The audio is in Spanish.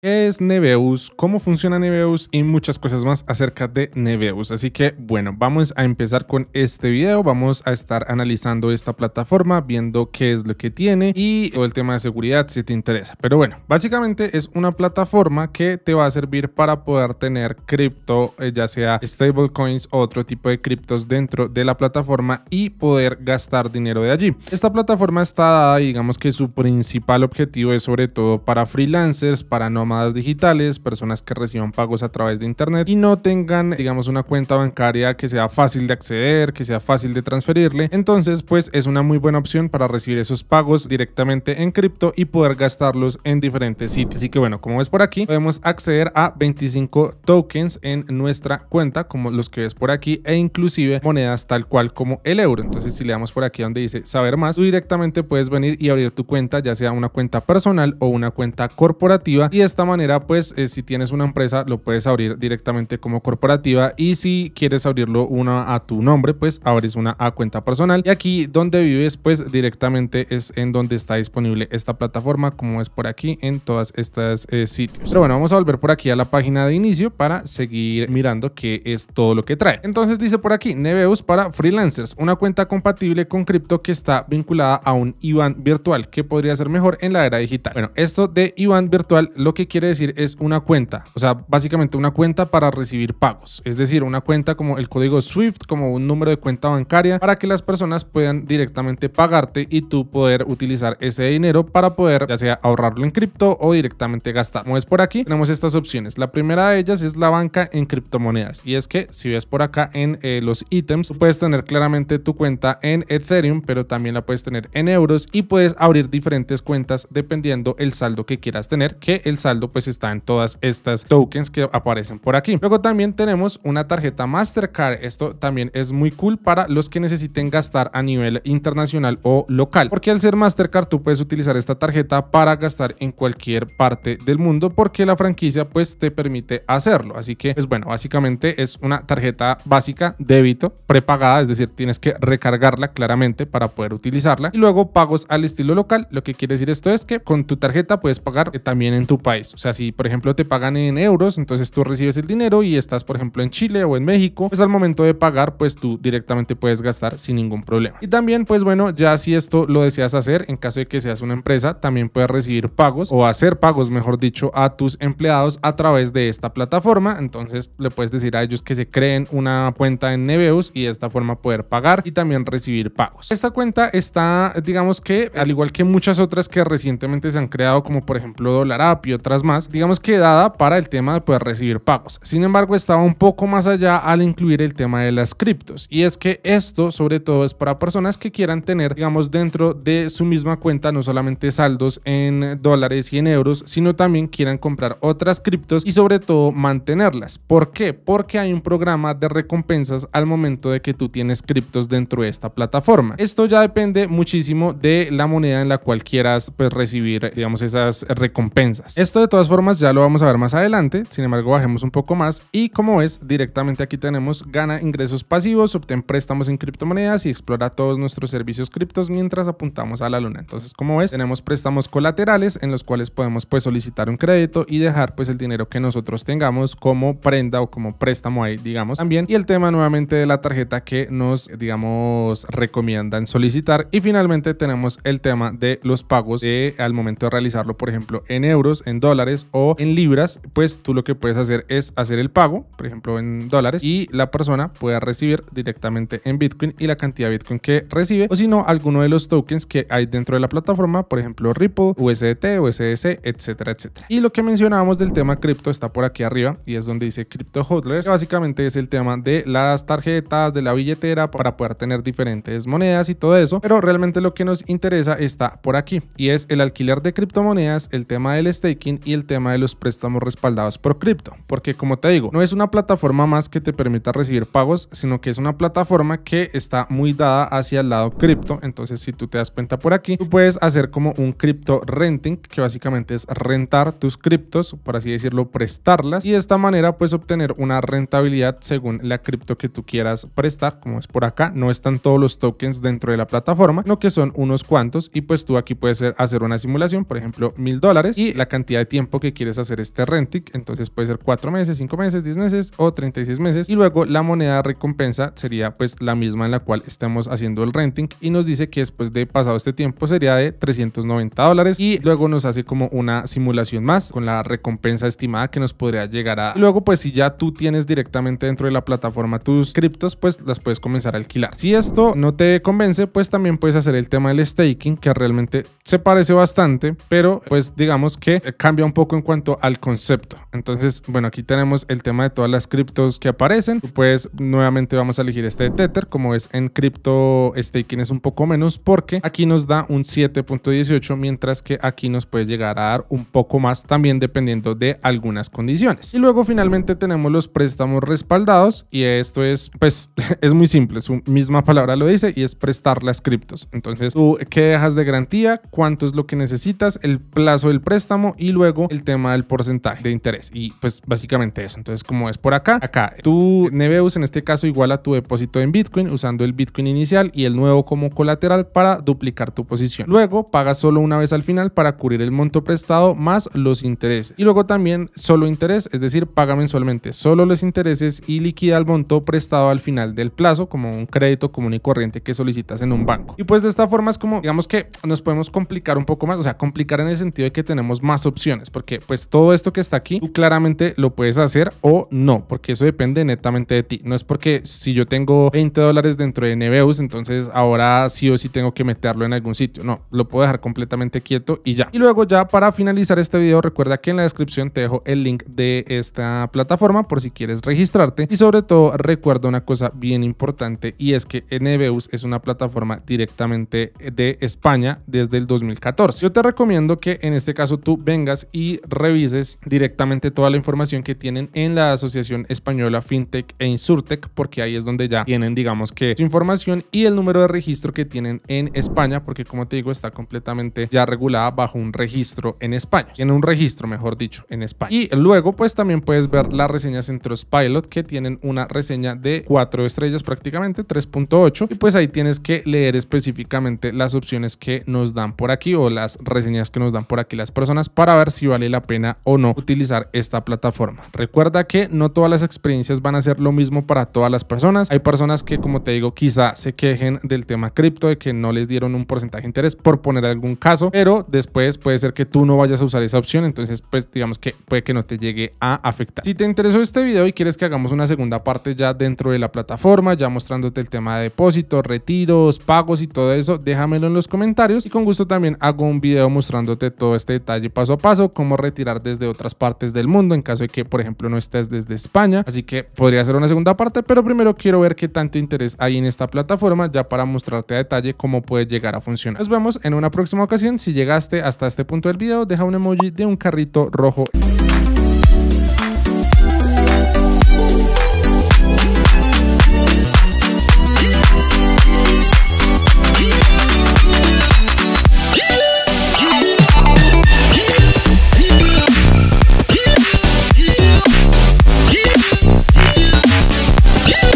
¿Qué es Neveus? ¿Cómo funciona Neveus? Y muchas cosas más acerca de Neveus, Así que bueno, vamos a empezar con este video. Vamos a estar analizando esta plataforma, viendo qué es lo que tiene y todo el tema de seguridad si te interesa. Pero bueno, básicamente es una plataforma que te va a servir para poder tener cripto, eh, ya sea stablecoins o otro tipo de criptos dentro de la plataforma y poder gastar dinero de allí. Esta plataforma está digamos que su principal objetivo es sobre todo para freelancers, para no digitales, personas que reciban pagos a través de Internet y no tengan, digamos, una cuenta bancaria que sea fácil de acceder, que sea fácil de transferirle. Entonces, pues es una muy buena opción para recibir esos pagos directamente en cripto y poder gastarlos en diferentes sitios. Así que bueno, como ves por aquí, podemos acceder a 25 tokens en nuestra cuenta, como los que ves por aquí, e inclusive monedas tal cual como el euro. Entonces, si le damos por aquí donde dice saber más, tú directamente puedes venir y abrir tu cuenta, ya sea una cuenta personal o una cuenta corporativa, y esta esta manera, pues eh, si tienes una empresa, lo puedes abrir directamente como corporativa y si quieres abrirlo una a tu nombre, pues abres una a cuenta personal. Y aquí donde vives, pues directamente es en donde está disponible esta plataforma, como es por aquí en todas estas eh, sitios. Pero bueno, vamos a volver por aquí a la página de inicio para seguir mirando qué es todo lo que trae. Entonces dice por aquí Neveus para freelancers, una cuenta compatible con cripto que está vinculada a un IBAN virtual que podría ser mejor en la era digital. Bueno, esto de IBAN virtual lo que quiere decir es una cuenta, o sea, básicamente una cuenta para recibir pagos, es decir, una cuenta como el código SWIFT, como un número de cuenta bancaria, para que las personas puedan directamente pagarte y tú poder utilizar ese dinero para poder ya sea ahorrarlo en cripto o directamente gastar. Como ves por aquí, tenemos estas opciones. La primera de ellas es la banca en criptomonedas y es que si ves por acá en eh, los ítems, puedes tener claramente tu cuenta en Ethereum, pero también la puedes tener en euros y puedes abrir diferentes cuentas dependiendo el saldo que quieras tener, que el saldo pues está en todas estas tokens que aparecen por aquí. Luego también tenemos una tarjeta Mastercard. Esto también es muy cool para los que necesiten gastar a nivel internacional o local. Porque al ser Mastercard tú puedes utilizar esta tarjeta para gastar en cualquier parte del mundo porque la franquicia pues te permite hacerlo. Así que es pues, bueno, básicamente es una tarjeta básica débito prepagada, es decir, tienes que recargarla claramente para poder utilizarla. Y luego pagos al estilo local. Lo que quiere decir esto es que con tu tarjeta puedes pagar también en tu país. O sea, si por ejemplo te pagan en euros, entonces tú recibes el dinero y estás por ejemplo en Chile o en México, pues al momento de pagar, pues tú directamente puedes gastar sin ningún problema. Y también, pues bueno, ya si esto lo deseas hacer, en caso de que seas una empresa, también puedes recibir pagos o hacer pagos, mejor dicho, a tus empleados a través de esta plataforma. Entonces le puedes decir a ellos que se creen una cuenta en Neveus y de esta forma poder pagar y también recibir pagos. Esta cuenta está, digamos que, al igual que muchas otras que recientemente se han creado, como por ejemplo App y otras más, digamos que dada para el tema de poder recibir pagos. Sin embargo, estaba un poco más allá al incluir el tema de las criptos. Y es que esto sobre todo es para personas que quieran tener, digamos, dentro de su misma cuenta no solamente saldos en dólares y en euros, sino también quieran comprar otras criptos y sobre todo mantenerlas. ¿Por qué? Porque hay un programa de recompensas al momento de que tú tienes criptos dentro de esta plataforma. Esto ya depende muchísimo de la moneda en la cual quieras pues, recibir, digamos, esas recompensas. Esto todas formas ya lo vamos a ver más adelante, sin embargo bajemos un poco más y como ves directamente aquí tenemos gana ingresos pasivos, obtén préstamos en criptomonedas y explora todos nuestros servicios criptos mientras apuntamos a la luna. Entonces como ves tenemos préstamos colaterales en los cuales podemos pues solicitar un crédito y dejar pues el dinero que nosotros tengamos como prenda o como préstamo ahí digamos también y el tema nuevamente de la tarjeta que nos digamos recomiendan solicitar y finalmente tenemos el tema de los pagos de, al momento de realizarlo por ejemplo en euros, en dólares o en libras, pues tú lo que puedes hacer es hacer el pago, por ejemplo en dólares, y la persona pueda recibir directamente en Bitcoin y la cantidad de Bitcoin que recibe, o si no, alguno de los tokens que hay dentro de la plataforma, por ejemplo Ripple, USDT, USDC, etcétera, etcétera. Y lo que mencionábamos del tema cripto está por aquí arriba y es donde dice Crypto Hodlers, que básicamente es el tema de las tarjetas, de la billetera para poder tener diferentes monedas y todo eso, pero realmente lo que nos interesa está por aquí y es el alquiler de criptomonedas, el tema del staking y el tema de los préstamos respaldados por cripto, porque como te digo, no es una plataforma más que te permita recibir pagos, sino que es una plataforma que está muy dada hacia el lado cripto, entonces si tú te das cuenta por aquí, tú puedes hacer como un cripto renting, que básicamente es rentar tus criptos, por así decirlo, prestarlas, y de esta manera puedes obtener una rentabilidad según la cripto que tú quieras prestar, como es por acá, no están todos los tokens dentro de la plataforma, lo que son unos cuantos, y pues tú aquí puedes hacer una simulación, por ejemplo, mil dólares, y la cantidad de tiempo que quieres hacer este renting. Entonces puede ser 4 meses, 5 meses, 10 meses o 36 meses. Y luego la moneda de recompensa sería pues la misma en la cual estamos haciendo el renting y nos dice que después de pasado este tiempo sería de 390 dólares y luego nos hace como una simulación más con la recompensa estimada que nos podría llegar a... luego pues si ya tú tienes directamente dentro de la plataforma tus criptos pues las puedes comenzar a alquilar. Si esto no te convence pues también puedes hacer el tema del staking que realmente se parece bastante pero pues digamos que cambia un poco en cuanto al concepto. Entonces, bueno, aquí tenemos el tema de todas las criptos que aparecen. Pues nuevamente vamos a elegir este de Tether. Como es en cripto staking es un poco menos porque aquí nos da un 7.18 mientras que aquí nos puede llegar a dar un poco más también dependiendo de algunas condiciones. Y luego finalmente tenemos los préstamos respaldados y esto es pues es muy simple. Su misma palabra lo dice y es prestar las criptos. Entonces, tú qué dejas de garantía, cuánto es lo que necesitas, el plazo del préstamo y luego el tema del porcentaje de interés. Y pues básicamente eso. Entonces, como es por acá, acá tu neveus en este caso igual a tu depósito en Bitcoin usando el Bitcoin inicial y el nuevo como colateral para duplicar tu posición. Luego pagas solo una vez al final para cubrir el monto prestado más los intereses. Y luego también solo interés, es decir, paga mensualmente solo los intereses y liquida el monto prestado al final del plazo como un crédito común y corriente que solicitas en un banco. Y pues de esta forma es como, digamos que nos podemos complicar un poco más, o sea, complicar en el sentido de que tenemos más opciones porque pues todo esto que está aquí, tú claramente lo puedes hacer o no, porque eso depende netamente de ti. No es porque si yo tengo 20 dólares dentro de NBUs, entonces ahora sí o sí tengo que meterlo en algún sitio. No, lo puedo dejar completamente quieto y ya. Y luego ya para finalizar este video, recuerda que en la descripción te dejo el link de esta plataforma por si quieres registrarte. Y sobre todo recuerda una cosa bien importante y es que NBUS es una plataforma directamente de España desde el 2014. Yo te recomiendo que en este caso tú vengas y revises directamente toda la información que tienen en la Asociación Española FinTech e Insurtech, porque ahí es donde ya tienen, digamos que, su información y el número de registro que tienen en España, porque como te digo, está completamente ya regulada bajo un registro en España. Tiene un registro, mejor dicho, en España. Y luego, pues también puedes ver las reseñas en pilot que tienen una reseña de cuatro estrellas prácticamente, 3.8, y pues ahí tienes que leer específicamente las opciones que nos dan por aquí o las reseñas que nos dan por aquí las personas para ver si vale la pena o no utilizar esta plataforma. Recuerda que no todas las experiencias van a ser lo mismo para todas las personas. Hay personas que, como te digo, quizá se quejen del tema cripto, de que no les dieron un porcentaje de interés, por poner algún caso, pero después puede ser que tú no vayas a usar esa opción, entonces pues digamos que puede que no te llegue a afectar. Si te interesó este video y quieres que hagamos una segunda parte ya dentro de la plataforma, ya mostrándote el tema de depósitos, retiros, pagos y todo eso, déjamelo en los comentarios y con gusto también hago un video mostrándote todo este detalle paso a paso cómo retirar desde otras partes del mundo en caso de que, por ejemplo, no estés desde España. Así que podría ser una segunda parte, pero primero quiero ver qué tanto interés hay en esta plataforma ya para mostrarte a detalle cómo puede llegar a funcionar. Nos vemos en una próxima ocasión. Si llegaste hasta este punto del video, deja un emoji de un carrito rojo.